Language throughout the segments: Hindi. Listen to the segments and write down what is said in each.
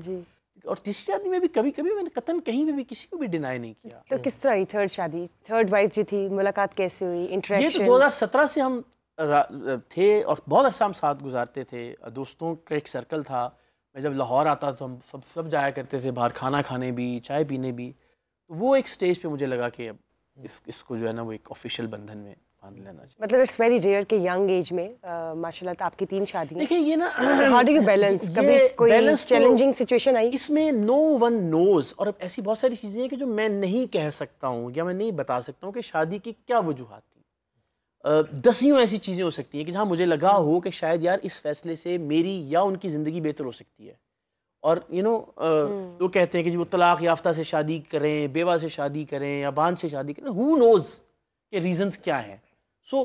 जी और तीसरी शादी में भी कभी कभी मैंने कतन कहीं में भी किसी को भी डिनाई नहीं किया तो किस तरह थर्ड शादी थर्ड वाइफ जी थी मुलाकात कैसे हुई इंटरेक्शन ये तो 2017 से हम थे और बहुत अरसा अच्छा हम साथ गुजारते थे दोस्तों का एक सर्कल था मैं जब लाहौर आता तो हम सब सब जाया करते थे बाहर खाना खाने भी चाय पीने भी तो वो एक स्टेज पर मुझे लगा कि अब इस इसको जो है ना वो एक ऑफिशियल बंधन में मतलब इट्स वेरी रेयर के यंग एज में uh, माशाल्लाह आपकी तीन शादी देखिए ये ना हाउ डू यू बैलेंस कभी कोई चैलेंजिंग सिचुएशन तो आई इसमें नो वन नोज और ऐसी बहुत सारी चीज़ें हैं कि जो मैं नहीं कह सकता हूँ या मैं नहीं बता सकता हूँ कि शादी की क्या वजूहत थी दसियों ऐसी चीज़ें हो सकती हैं कि जहाँ मुझे लगा हो कि शायद यार इस फैसले से मेरी या उनकी ज़िंदगी बेहतर हो सकती है और यू नो हम्म। लोग कहते हैं कि जी वो तलाक याफ्ता से शादी करें बेवा से शादी करें या बांध से शादी करें हु नोज़ के रीजंस क्या हैं सो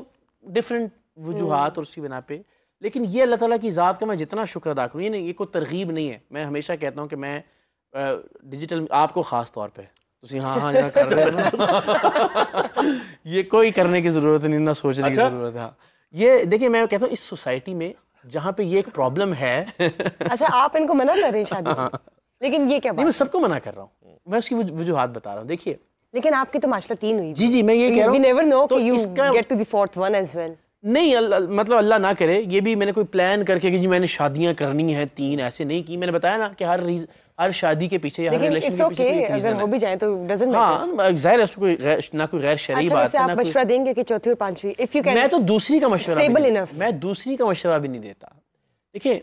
डिफरेंट वजूहत और उसकी बिना पे लेकिन ये अल्लाह ताला की ज़ात का मैं जितना शुक्र अदा करूँ ये नहीं ये कोई तरगीब नहीं है मैं हमेशा कहता हूँ कि मैं डिजिटल आपको ख़ास तौर पर तो हाँ हाँ यहाँ ਜਾਂ हो ये कोई करने की ज़रूरत नहीं ना सोचने अच्छा? की ज़रूरत है हाँ। ये देखिए मैं कहता हूँ इस सोसाइटी में जहाँ पे ये एक प्रॉब्लम है अच्छा आप इनको मना कर रहे हैं शादी हाँ। लेकिन ये क्या बात मैं सबको मना कर रहा हूँ मैं उसकी वजूहत बता रहा हूँ देखिए लेकिन आपकी तो माशाल्लाह तीन हुई जी जी मैं ये तो कह रहा हूँ नेवर नो तो कि you get to the fourth one as well नहीं अल, अल, मतलब अल्लाह ना करे ये भी मैंने कोई प्लान करके कि जी मैंने शादियां करनी है तीन ऐसे नहीं की मैंने बताया ना कि हर रीज हर शादी के पीछे हर रिलेशनशिप के पीछे अगर वो भी जाए तो डजंट हां जाहिर है कोई ना कोई गैर शरई अच्छा, बात ना आप मशवरा देंगे कि चौथी और पांचवी इफ यू कैन मैं तो दूसरी का मशवरा स्टेबल इनफ मैं दूसरी का मशवरा भी नहीं देता देखिए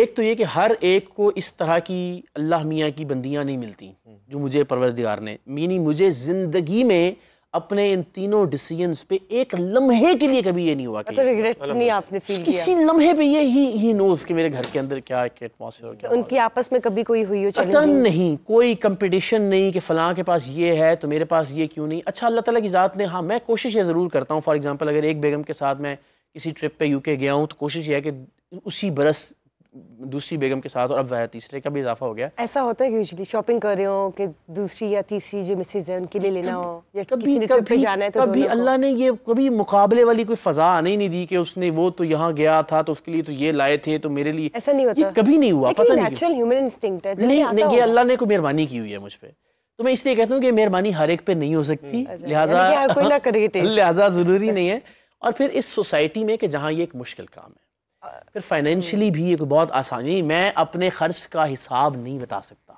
एक तो ये कि हर एक को इस तरह की अल्लाह मियाँ की बंदियाँ नहीं मिलती जो मुझे परवरदिगार ने मीनी मुझे ज़िंदगी में अपने इन तीनों डिसीजंस पे एक लम्हे के लिए कभी ये नहीं हुआ तो मतलब रिग्रेट नहीं आपने फील किया किसी लम्हे पे ये ही ही नोज कि मेरे घर के अंदर क्या एक एटमॉस्फेयर क्या उनकी आपस में कभी कोई हुई हो चैलेंजिंग नहीं कोई कंपटीशन नहीं कि फलां के पास ये है तो मेरे पास ये क्यों नहीं अच्छा अल्लाह ताला की ज़ात ने हाँ मैं कोशिश ये ज़रूर करता हूँ फॉर एग्जाम्पल अगर एक बेगम के साथ मैं किसी ट्रिप यू के गया हूँ तो कोशिश यह है कि उसी बरस दूसरी बेगम के साथ और अब ज़ाहिर तीसरे का भी इजाफा हो गया ऐसा होता है यूजली शॉपिंग कर रहे हो कि दूसरी या तीसरी जो मिसेज है उनके लिए लेना हो या कभी, किसी ने कभी, जाना है तो कभी अल्लाह ने ये कभी मुकाबले वाली कोई फ़जा आने ही नहीं दी कि उसने वो तो यहाँ गया था तो उसके लिए तो ये लाए थे तो मेरे लिए ऐसा नहीं होता कभी नहीं हुआ पता नहीं नहीं ये अल्लाह ने कोई मेहरबानी की हुई है मुझ पर तो मैं इसलिए कहता हूँ कि मेहरबानी हर एक पे नहीं हो सकती हम्म, अच्छा। लिहाजा लिहाजा ज़रूरी नहीं है और फिर इस सोसाइटी में कि जहाँ ये एक मुश्किल काम है फिर फाइनेंशियली भी एक बहुत आसानी मैं अपने खर्च का हिसाब नहीं बता सकता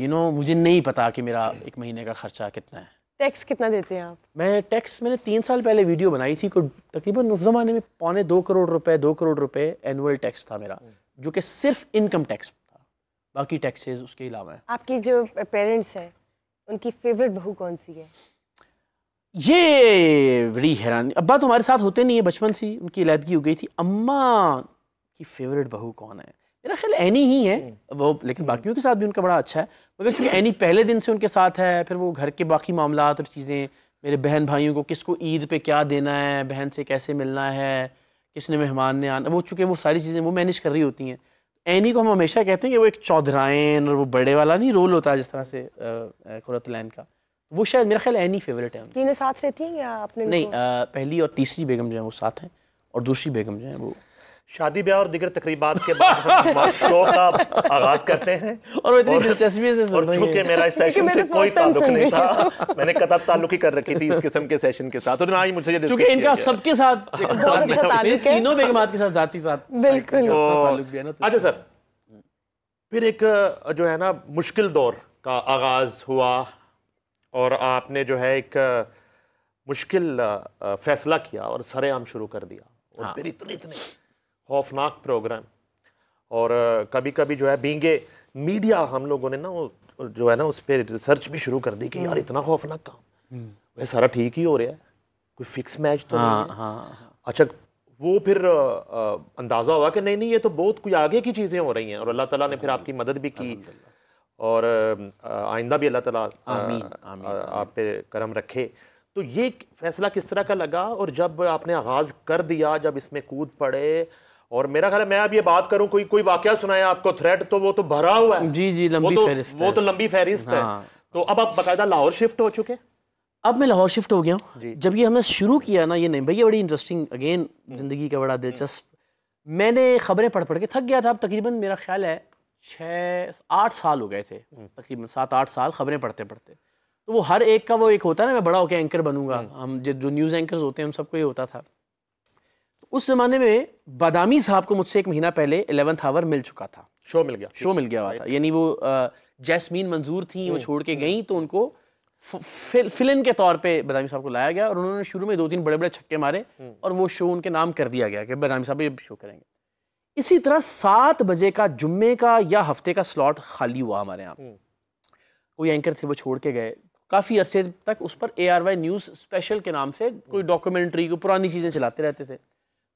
यू नो you know, मुझे नहीं पता कि मेरा एक महीने का खर्चा कितना है टैक्स कितना देते हैं आप मैं टैक्स मैंने तीन साल पहले वीडियो बनाई थी तकरीबन उस ज़माने में पौने दो करोड़ रुपए दो करोड़ रुपए एनुअल टैक्स था मेरा hmm. जो कि सिर्फ इनकम टैक्स था बाकी टैक्सेस उसके अलावा आपकी जो पेरेंट्स हैं उनकी फेवरेट बहू कौन सी है ये बड़ी हैरानी अब्बा तो हमारे साथ होते नहीं है बचपन से उनकी इलादगी हो गई थी अम्मा की फेवरेट बहू कौन है मेरा ख्याल एनी ही है हम्म। वो लेकिन बाकियों के साथ भी उनका बड़ा अच्छा है मगर चूँकि एनी पहले दिन से उनके साथ है फिर वो घर के बाकी मामला और चीज़ें मेरे बहन भाइयों को किसको ईद पे क्या देना है बहन से कैसे मिलना है किसने मेहमान ने आना वो चूँकि वो सारी चीज़ें वो मैनेज कर रही होती हैं एनी को हम हमेशा कहते हैं कि वो एक चौधराइन और वो बड़े वाला नहीं रोल होता है जिस तरह से कुरतलैन का वो शायद मेरा ख्याल एनी फेवरेट है तीनों साथ रहती हैं या अपने नहीं आ, पहली और तीसरी बेगम जो है वो साथ हैं और दूसरी बेगम जो है वो शादी ब्याह और दिगर तकरीबात के बाद शो का आगाज करते हैं और इतनी दिलचस्पी से मेरा इस सेशन से कोई ताल्लुक नहीं था मैंने कतब ताल्लुक ही कर रखी थी इस किस्म के सेशन के साथ और तो ना ही ये क्योंकि इनका सबके साथ अच्छा तीनों बेगमात के साथ जाती साथ बिल्कुल तो- तो- अच्छा सर फिर एक जो है ना मुश्किल दौर का आगाज हुआ और आपने जो है एक मुश्किल फैसला किया और सरेआम शुरू कर दिया और हाँ। फिर इतने इतने खौफनाक प्रोग्राम और कभी कभी जो है बींगे मीडिया हम लोगों ने ना जो है ना उस पर रिसर्च भी शुरू कर दी कि यार हम्म। इतना खौफनाक काम हम्म। वह सारा ठीक ही हो रहा है कोई फिक्स मैच तो हाँ, नहीं हाँ, हाँ, अच्छा वो फिर अंदाज़ा हुआ कि नहीं नहीं ये तो बहुत कोई आगे की चीज़ें हो रही हैं और अल्लाह ताला ने फिर आपकी मदद भी की और आइंदा भी अल्लाह ताला आप पे करम रखे तो ये फैसला किस तरह का लगा और जब आपने आगाज़ कर दिया जब इसमें कूद पड़े और मेरा ख्याल है मैं अब ये बात करूं कोई कोई वाक़ सुनाया आपको थ्रेड तो वो तो भरा हुआ है जी जी लंबी वो तो, फहरिस्त वो तो लंबी फहरिस्त हाँ। है तो अब आप बाकायदा लाहौर शिफ्ट हो चुके अब मैं लाहौर शिफ्ट हो गया हूँ जब ये हमने शुरू किया ना ये नहीं भैया बड़ी इंटरेस्टिंग अगेन ज़िंदगी का बड़ा दिलचस्प मैंने खबरें पढ़ पढ़ के थक गया था अब तकरीबन मेरा ख्याल है छः आठ साल हो गए थे तकरीबन सात आठ साल खबरें पढ़ते पढ़ते तो वो हर एक का वो एक होता है ना मैं बड़ा होकर एंकर बनूंगा हम्म। हम जो जो न्यूज़ एंकर होते हैं उन सबको ये होता था तो उस ज़माने में बादामी साहब को मुझसे एक महीना पहले एलेवंथ आवर मिल चुका था शो मिल गया शो मिल गया हुआ था यानी वो जैसमीन मंजूर थी वो हम्म, छोड़ के हम्म। गई तो उनको फिलन के तौर पे बदामी साहब को लाया गया और उन्होंने शुरू में दो तीन बड़े बड़े छक्के मारे और वो शो उनके नाम कर दिया गया कि बदामी साहब ये शो करेंगे इसी तरह सात बजे का जुम्मे का या हफ्ते का स्लॉट खाली हुआ हमारे यहाँ हम्म। कोई एंकर थे वो छोड़ के गए काफ़ी अरसे तक उस पर A R Y news special के नाम से कोई डॉक्यूमेंट्री हम्म। को पुरानी चीज़ें चलाते रहते थे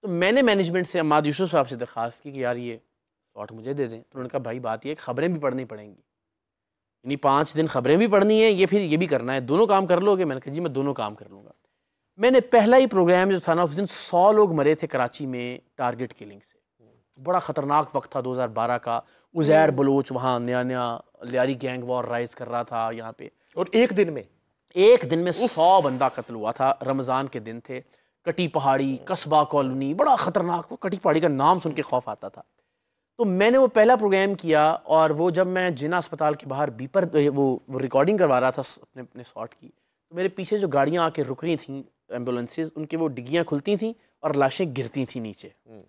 तो मैंने मैनेजमेंट से अम्माद यूसुफ साहब से दरख्वास्त की कि यार ये स्लॉट मुझे दे दें तो उन्होंने कहा भाई बात ये खबरें भी पढ़नी पड़ेंगी यानी पाँच दिन खबरें भी पढ़नी है ये फिर ये भी करना है दोनों काम कर लोगे मैंने कहा जी मैं दोनों काम कर लूँगा मैंने पहला ही प्रोग्राम जो था ना उस दिन सौ लोग मरे थे कराची में टारगेट किलिंग से बड़ा ख़तरनाक वक्त था 2012 का उज़ैर हम्म। बलोच वहाँ नया नया लियारी गैंग वॉर राइज कर रहा था यहाँ पे और एक दिन में एक दिन में सौ बंदा कत्ल हुआ था रमज़ान के दिन थे कटी पहाड़ी कस्बा कॉलोनी बड़ा ख़तरनाक वो कटी पहाड़ी का नाम सुन के खौफ आता था तो मैंने वो पहला प्रोग्राम किया और वो जब मैं जिना अस्पताल के बाहर बीपर वो वो रिकॉर्डिंग करवा रहा था अपने अपने शॉट की तो मेरे पीछे जो गाड़ियाँ आके रुक रही थी एम्बुलेंसेज उनके वो डिग्गियाँ खुलती थी और लाशें गिरती थी नीचे हम्म।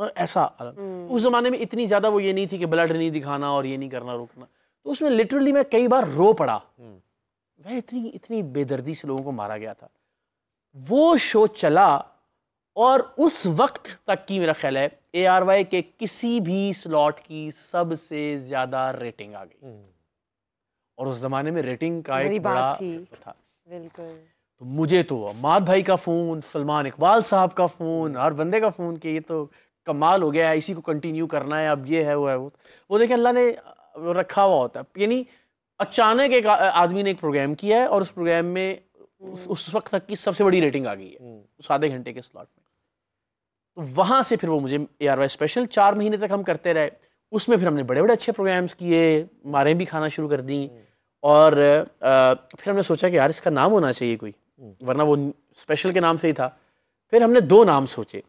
मतलब ऐसा अलग हम्म। उस ज़माने में इतनी ज़्यादा वो ये नहीं थी कि ब्लड नहीं दिखाना और ये नहीं करना रोकना तो उसमें लिटरली मैं कई बार रो पड़ा वह हम्म। इतनी इतनी बेदर्दी से लोगों को मारा गया था वो शो चला और उस वक्त तक की मेरा ख्याल है ए आर वाई के किसी भी स्लॉट की सबसे ज़्यादा रेटिंग आ गई हम्म। और उस ज़माने में रेटिंग का एक बड़ा था बिल्कुल तो मुझे तो अमाद भाई का फ़ोन सलमान इकबाल साहब का फ़ोन हर बंदे का फ़ोन कि ये तो कमाल हो गया है इसी को कंटिन्यू करना है अब ये है वो है वो वो देखिए अल्लाह ने रखा हुआ होता है यानी अचानक एक आदमी ने एक प्रोग्राम किया है और उस प्रोग्राम में उस वक्त तक की सबसे बड़ी रेटिंग आ गई है उस आधे घंटे के स्लॉट में तो वहाँ से फिर वो मुझे ए आर वाई स्पेशल चार महीने तक हम करते रहे उसमें फिर हमने बड़े बड़े अच्छे प्रोग्राम्स किए मारें भी खाना शुरू कर दी और आ, फिर हमने सोचा कि यार इसका नाम होना चाहिए कोई वरना वो स्पेशल के नाम से ही था फिर हमने दो नाम सोचे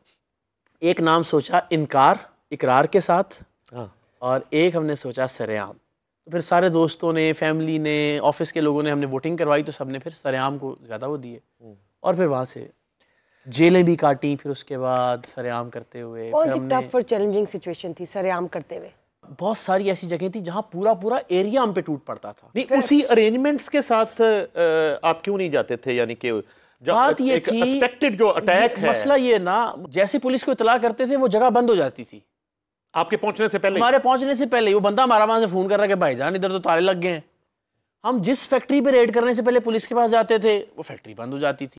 एक नाम सोचा इनकार इकरार के साथ हाँ। और एक हमने सोचा सरेआम तो फिर सारे दोस्तों ने फैमिली ने ऑफिस के लोगों ने हमने वोटिंग करवाई तो सब ने फिर सरेआम को ज़्यादा वो दिए हम्म। और फिर वहाँ से जेलें भी काटी फिर उसके बाद सरेआम करते हुए कौन सी टफ और चैलेंजिंग सिचुएशन थी सरेआम करते हुए बहुत सारी ऐसी जगह थी जहाँ पूरा पूरा एरिया हम पे टूट पड़ता था नहीं उसी अरेंजमेंट्स के साथ आप क्यों नहीं जाते थे यानी कि बात ये थी जो अटैक है मसला ये ना जैसे पुलिस को इतला करते थे वो जगह बंद हो जाती थी आपके पहुंचने से पहले हमारे पहुंचने से पहले वो बंदा हमारा वहां से फोन कर रहा है कि जान इधर तो ताले लग गए हम जिस फैक्ट्री पे रेड करने से पहले पुलिस के पास जाते थे वो फैक्ट्री बंद हो जाती थी